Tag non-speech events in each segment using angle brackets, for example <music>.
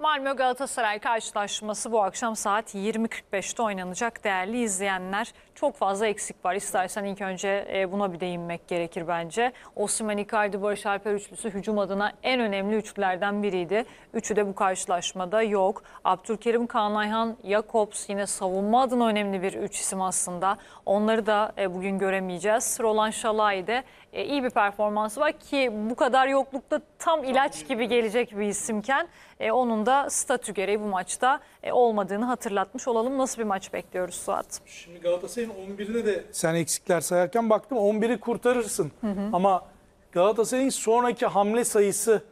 Malmö Galatasaray karşılaşması bu akşam saat 20.45'te oynanacak. Değerli izleyenler çok fazla eksik var. İstersen ilk önce e, buna bir değinmek gerekir bence. Osimhen Icardi Barış Alper üçlüsü hücum adına en önemli üçlülerden biriydi. Üçü de bu karşılaşmada yok. Abdülkerim Kaan Ayhan, Jakobs yine savunma adına önemli bir üç isim aslında. Onları da e, bugün göremeyeceğiz. Roland Şalay de iyi bir performansı var ki bu kadar yoklukta tam ilaç gibi gelecek bir isimken e, onun da da statü gereği bu maçta e, olmadığını hatırlatmış olalım. Nasıl bir maç bekliyoruz Suat? Şimdi Galatasaray'ın 11'ine de sen eksikler sayarken baktım 11'i kurtarırsın. Hı hı. Ama Galatasaray'ın sonraki hamle sayısı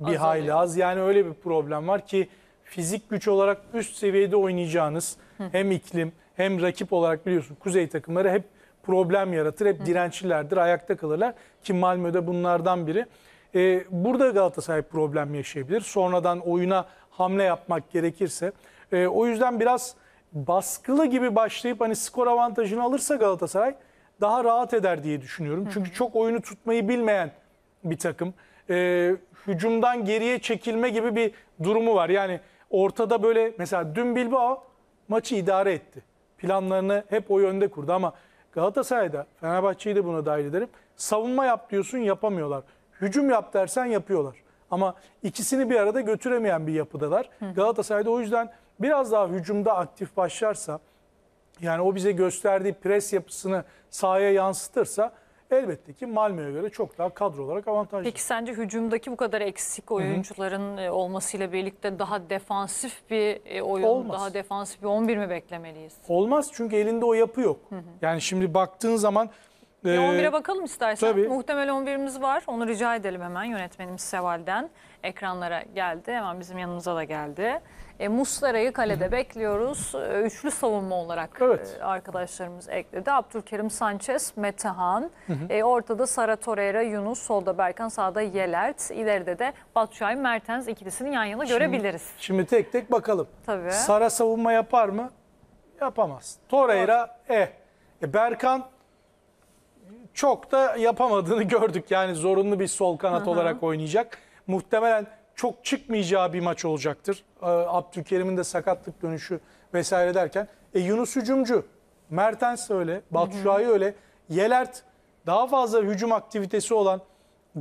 bir az hayli az. Yani öyle bir problem var ki fizik güç olarak üst seviyede oynayacağınız hı. hem iklim hem rakip olarak biliyorsun kuzey takımları hep problem yaratır. Hep hı. dirençlilerdir, ayakta kalırlar ki Malmö'de bunlardan biri. Ee, burada Galatasaray problem yaşayabilir. Sonradan oyuna hamle yapmak gerekirse. E, o yüzden biraz baskılı gibi başlayıp hani skor avantajını alırsa Galatasaray daha rahat eder diye düşünüyorum. Çünkü çok oyunu tutmayı bilmeyen bir takım. E, hücumdan geriye çekilme gibi bir durumu var. Yani ortada böyle mesela dün Bilbao maçı idare etti. Planlarını hep o yönde kurdu ama Galatasaray'da Fenerbahçe'yi de buna dahil ederim. Savunma yap diyorsun yapamıyorlar. Hücum yap dersen yapıyorlar. Ama ikisini bir arada götüremeyen bir yapıdalar. Galatasaray'da o yüzden biraz daha hücumda aktif başlarsa yani o bize gösterdiği pres yapısını sahaya yansıtırsa elbette ki Malmö'ye göre çok daha kadro olarak avantajlı. Peki sence hücumdaki bu kadar eksik oyuncuların Hı-hı. E, olmasıyla birlikte daha defansif bir e, oyun, Olmaz. daha defansif bir 11 mi beklemeliyiz? Olmaz çünkü elinde o yapı yok. hı Yani şimdi baktığın zaman bir 11'e ee, bakalım istersen. Tabii. Muhtemel 11'imiz var. Onu rica edelim hemen yönetmenimiz Seval'den. Ekranlara geldi. Hemen bizim yanımıza da geldi. E, Muslera'yı kalede bekliyoruz. E, üçlü savunma olarak evet. E, arkadaşlarımız ekledi. Abdülkerim Sanchez, Metehan. E, ortada Sara Torreira, Yunus. Solda Berkan, sağda Yelert. İleride de Batçay, Mertens ikilisini yan yana görebiliriz. Şimdi tek tek bakalım. Tabii. Sara savunma yapar mı? Yapamaz. Torreira, Doğru. eh. E, Berkan çok da yapamadığını <laughs> gördük. Yani zorunlu bir sol kanat Aha. olarak oynayacak. Muhtemelen çok çıkmayacağı bir maç olacaktır. Ee, Abdülkerim'in de sakatlık dönüşü vesaire derken. E, Yunus hücumcu. Mertens öyle. Batşuay'ı öyle. Yelert daha fazla hücum aktivitesi olan,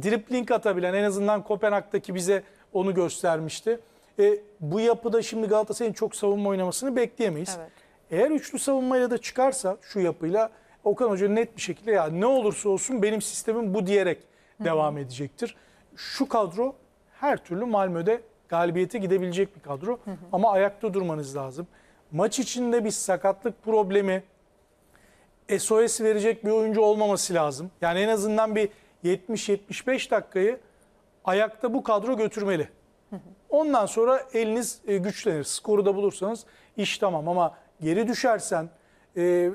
dripling atabilen en azından Kopenhag'daki bize onu göstermişti. E, bu yapıda şimdi Galatasaray'ın çok savunma oynamasını bekleyemeyiz. Evet. Eğer üçlü savunmayla da çıkarsa şu yapıyla Okan Hoca net bir şekilde ya ne olursa olsun benim sistemim bu diyerek Hı -hı. devam edecektir. Şu kadro her türlü Malmö'de galibiyete gidebilecek bir kadro. Hı hı. Ama ayakta durmanız lazım. Maç içinde bir sakatlık problemi, SOS verecek bir oyuncu olmaması lazım. Yani en azından bir 70-75 dakikayı ayakta bu kadro götürmeli. Ondan sonra eliniz e, güçlenir. Skoru da bulursanız iş tamam ama geri düşersen, e,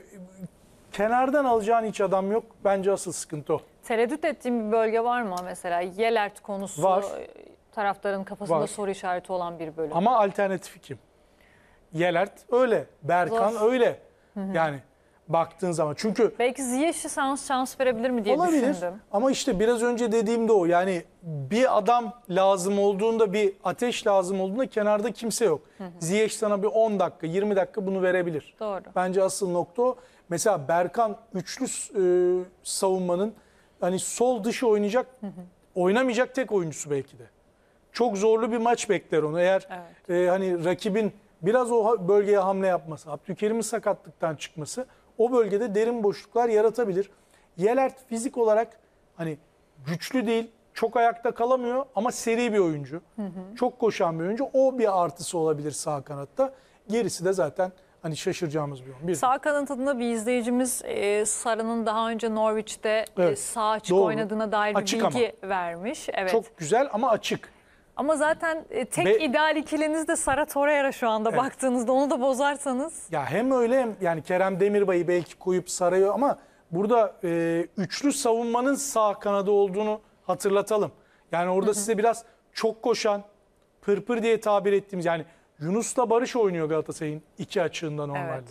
Kenardan alacağın hiç adam yok. Bence asıl sıkıntı o. Tereddüt ettiğin bir bölge var mı mesela? Yelert konusu Var. taraftarın kafasında Var. soru işareti olan bir bölüm. Ama alternatifi kim? Yelert öyle. Berkan Zor. öyle. Yani baktığın zaman. Çünkü Belki Ziyech'e şans, şans verebilir mi diye Olabilir. düşündüm. Ama işte biraz önce dediğim de o. Yani bir adam lazım olduğunda, bir ateş lazım olduğunda kenarda kimse yok. Ziyech sana bir 10 dakika, 20 dakika bunu verebilir. Doğru. Bence asıl nokta o. Mesela Berkan üçlü e, savunmanın hani sol dışı oynayacak, hı hı. oynamayacak tek oyuncusu belki de. Çok zorlu bir maç bekler onu eğer evet. e, hani rakibin biraz o bölgeye hamle yapması, Abdülkerim'in sakatlıktan çıkması o bölgede derin boşluklar yaratabilir. Yelert fizik olarak hani güçlü değil, çok ayakta kalamıyor ama seri bir oyuncu. Hı hı. Çok koşan bir oyuncu. O bir artısı olabilir sağ kanatta. Gerisi de zaten hani şaşıracağımız bir oyun. sağ kanatında bir izleyicimiz e, Sara'nın daha önce Norwich'te e, evet, e, sağ açık doğru. oynadığına dair bir bilgi ama. vermiş. Evet. Çok güzel ama açık. Ama zaten e, tek Be ideal ikiliniz de Sara Torreira şu anda evet. baktığınızda onu da bozarsanız. Ya hem öyle hem yani Kerem Demirbay'ı belki koyup Sara'yı ama burada e, üçlü savunmanın sağ kanadı olduğunu hatırlatalım. Yani orada Hı -hı. size biraz çok koşan, pırpır diye tabir ettiğimiz yani Yunus'la Barış oynuyor Galatasaray'ın iki açığında normalde. Evet.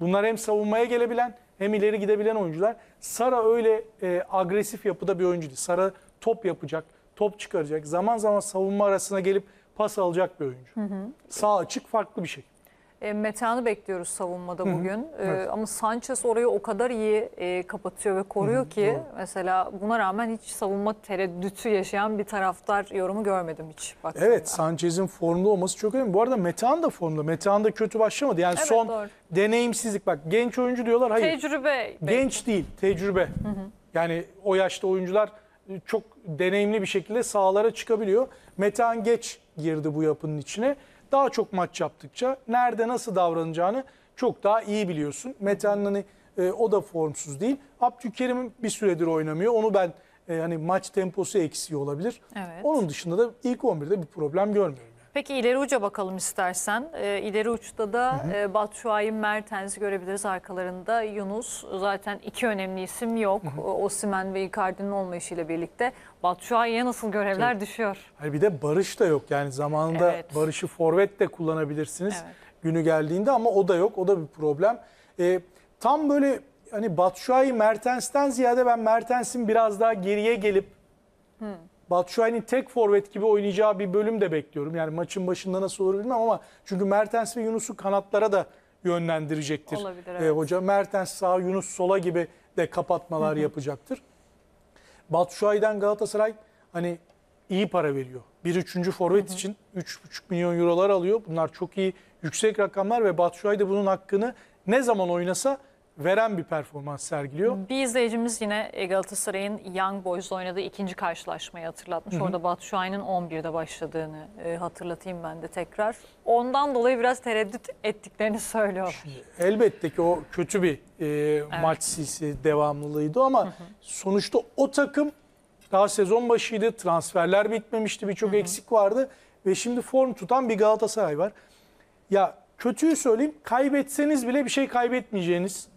Bunlar hem savunmaya gelebilen hem ileri gidebilen oyuncular. Sara öyle e, agresif yapıda bir oyuncu değil. Sara top yapacak, top çıkaracak. Zaman zaman savunma arasına gelip pas alacak bir oyuncu. Hı hı. Sağ açık farklı bir şey. E, Metehan'ı bekliyoruz savunmada bugün. E, evet. Ama Sanchez orayı o kadar iyi e, kapatıyor ve koruyor Hı-hı. ki Doğru. mesela buna rağmen hiç savunma tereddütü yaşayan bir taraftar yorumu görmedim hiç. Baktığımda. Evet Sanchez'in formlu olması çok önemli. Bu arada Metehan da formlu. Metehan da kötü başlamadı. Yani evet, son doğru. deneyimsizlik bak genç oyuncu diyorlar hayır. Tecrübe. Genç belki. değil tecrübe. Hı-hı. Yani o yaşta oyuncular çok deneyimli bir şekilde sahalara çıkabiliyor. Metehan geç girdi bu yapının içine daha çok maç yaptıkça nerede nasıl davranacağını çok daha iyi biliyorsun. Mete'nin e, o da formsuz değil. Abdülkerim bir süredir oynamıyor. Onu ben e, hani maç temposu eksiği olabilir. Evet. Onun dışında da ilk 11'de bir problem görmüyorum. Peki ileri uca bakalım istersen. E, ileri uçta da e, Batshuayi, Mertens'i görebiliriz arkalarında. Yunus zaten iki önemli isim yok. Hı hı. Osimen ve Icardi'nin olmayışıyla birlikte. Batshuayi'ye nasıl görevler Tabii. Şey, düşüyor? Hani bir de Barış da yok. Yani zamanında evet. Barış'ı forvet de kullanabilirsiniz evet. günü geldiğinde ama o da yok. O da bir problem. E, tam böyle hani Batshuayi Mertens'ten ziyade ben Mertens'in biraz daha geriye gelip hmm. Batshuayi'nin tek forvet gibi oynayacağı bir bölüm de bekliyorum. Yani maçın başında nasıl olur bilmem ama çünkü Mertens ve Yunus'u kanatlara da yönlendirecektir. Olabilir, ee, evet. ee, hoca Mertens sağ, Yunus sola gibi de kapatmalar Hı -hı. yapacaktır. Batshuayi'den Galatasaray hani iyi para veriyor. Bir üçüncü forvet Hı -hı. için 3,5 milyon eurolar alıyor. Bunlar çok iyi, yüksek rakamlar ve Batshuayi de bunun hakkını ne zaman oynasa veren bir performans sergiliyor. Bir izleyicimiz yine e, Galatasaray'ın Young Boys'la oynadığı ikinci karşılaşmayı hatırlatmış. Hı hı. Orada Batu Şahin'in 11'de başladığını e, hatırlatayım ben de tekrar. Ondan dolayı biraz tereddüt ettiklerini söylüyor. Elbette ki o kötü bir e, evet. maç sisi devamlılığıydı ama hı hı. sonuçta o takım daha sezon başıydı. Transferler bitmemişti. Birçok eksik vardı. Ve şimdi form tutan bir Galatasaray var. Ya kötüyü söyleyeyim kaybetseniz bile bir şey kaybetmeyeceğiniz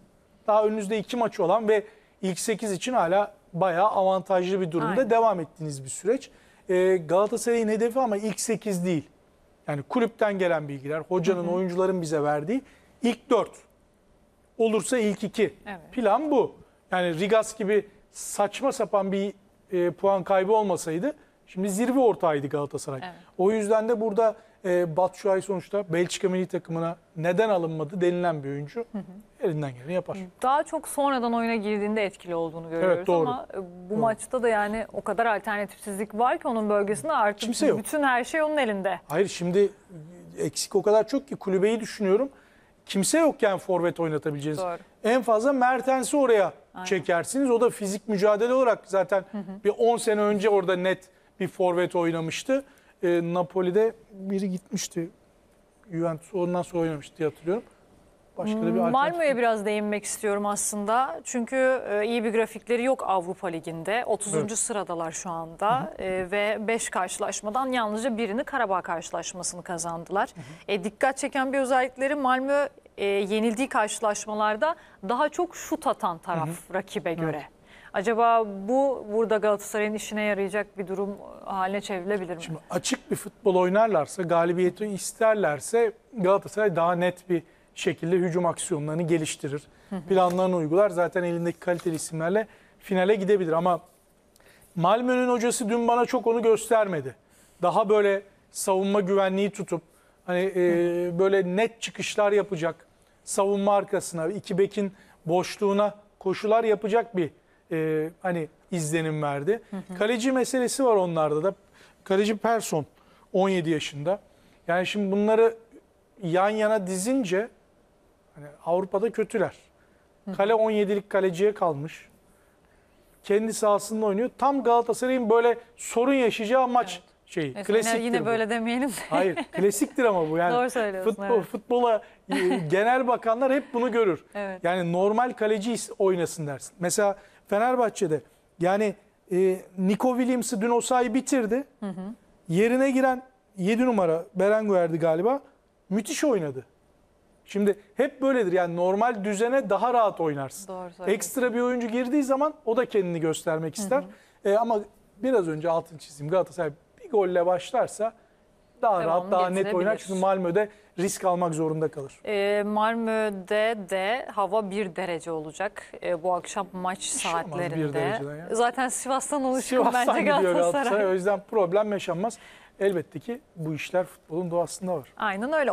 daha önünüzde iki maç olan ve ilk 8 için hala bayağı avantajlı bir durumda Aynen. devam ettiğiniz bir süreç. Ee, Galatasaray'ın hedefi ama ilk 8 değil. Yani kulüpten gelen bilgiler, hocanın, Hı-hı. oyuncuların bize verdiği ilk 4. Olursa ilk 2. Evet. Plan bu. Yani Rigas gibi saçma sapan bir e, puan kaybı olmasaydı şimdi zirve ortağıydı Galatasaray. Evet. O yüzden de burada e, Batu Şuay sonuçta Belçika milli takımına neden alınmadı denilen bir oyuncu. Hı hı elinden geleni yapar. Daha çok sonradan oyuna girdiğinde etkili olduğunu görüyoruz evet, doğru. ama e, bu doğru. maçta da yani o kadar alternatifsizlik var ki onun bölgesinde artık Kimse yok. bütün her şey onun elinde. Hayır şimdi eksik o kadar çok ki kulübeyi düşünüyorum. Kimse yokken forvet oynatabileceğiniz. Doğru. En fazla Mertens'i oraya Aynen. çekersiniz. O da fizik mücadele olarak zaten hı hı. bir 10 sene önce orada net bir forvet oynamıştı. E, Napoli'de biri gitmişti. Juventus ondan sonra oynamıştı diye hatırlıyorum. Başka da bir hmm, Malmö'ye biraz değinmek istiyorum aslında. Çünkü e, iyi bir grafikleri yok Avrupa Ligi'nde. 30. Evet. sıradalar şu anda hı hı. E, ve 5 karşılaşmadan yalnızca birini Karabağ karşılaşmasını kazandılar. Hı hı. E, dikkat çeken bir özellikleri Malmö e, yenildiği karşılaşmalarda daha çok şut atan taraf hı hı. rakibe göre. Acaba bu burada Galatasaray'ın işine yarayacak bir durum haline çevrilebilir mi? Şimdi açık bir futbol oynarlarsa, galibiyeti isterlerse Galatasaray daha net bir şekilde hücum aksiyonlarını geliştirir. Planlarını uygular. Zaten elindeki kaliteli isimlerle finale gidebilir. Ama Malmö'nün hocası dün bana çok onu göstermedi. Daha böyle savunma güvenliği tutup hani e, böyle net çıkışlar yapacak savunma arkasına iki bekin boşluğuna koşular yapacak bir e, hani izlenim verdi. Hı hı. Kaleci meselesi var onlarda da. Kaleci Person 17 yaşında. Yani şimdi bunları yan yana dizince Hani Avrupa'da kötüler. Kale 17'lik kaleciye kalmış. Kendi sahasında oynuyor. Tam Galatasaray'ın böyle sorun yaşayacağı maç evet. şey. Mesela klasiktir yine bu. böyle demeyelim. Hayır, klasiktir ama bu. Yani <laughs> Doğru söylüyorsun. Futbol, evet. Futbola e, genel bakanlar hep bunu görür. Evet. Yani normal kaleci oynasın dersin. Mesela Fenerbahçe'de yani e, Nico Williams'ı dün Osayi bitirdi. Hı hı. Yerine giren 7 numara Berenguer'di galiba. Müthiş oynadı. Şimdi hep böyledir yani normal düzene daha rahat oynarsın. Doğru Ekstra bir oyuncu girdiği zaman o da kendini göstermek ister. Hı hı. E, ama biraz önce altın çizim Galatasaray bir golle başlarsa daha Devamlı rahat, daha net oynar. Çünkü Malmö'de risk almak zorunda kalır. E, Malmö'de de hava bir derece olacak e, bu akşam maç Hiç saatlerinde. Zaten Sivas'tan oluşuyor Sivas'tan bence Galatasaray. Galatasaray. O yüzden problem yaşanmaz. Elbette ki bu işler futbolun doğasında var. Aynen öyle.